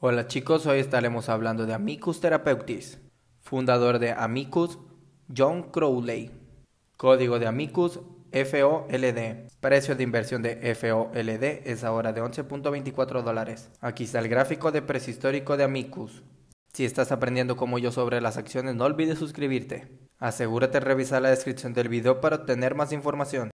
Hola chicos, hoy estaremos hablando de Amicus Therapeutics, fundador de Amicus, John Crowley. Código de Amicus, FOLD. Precio de inversión de FOLD es ahora de 11.24 dólares. Aquí está el gráfico de precio histórico de Amicus. Si estás aprendiendo como yo sobre las acciones, no olvides suscribirte. Asegúrate de revisar la descripción del video para obtener más información.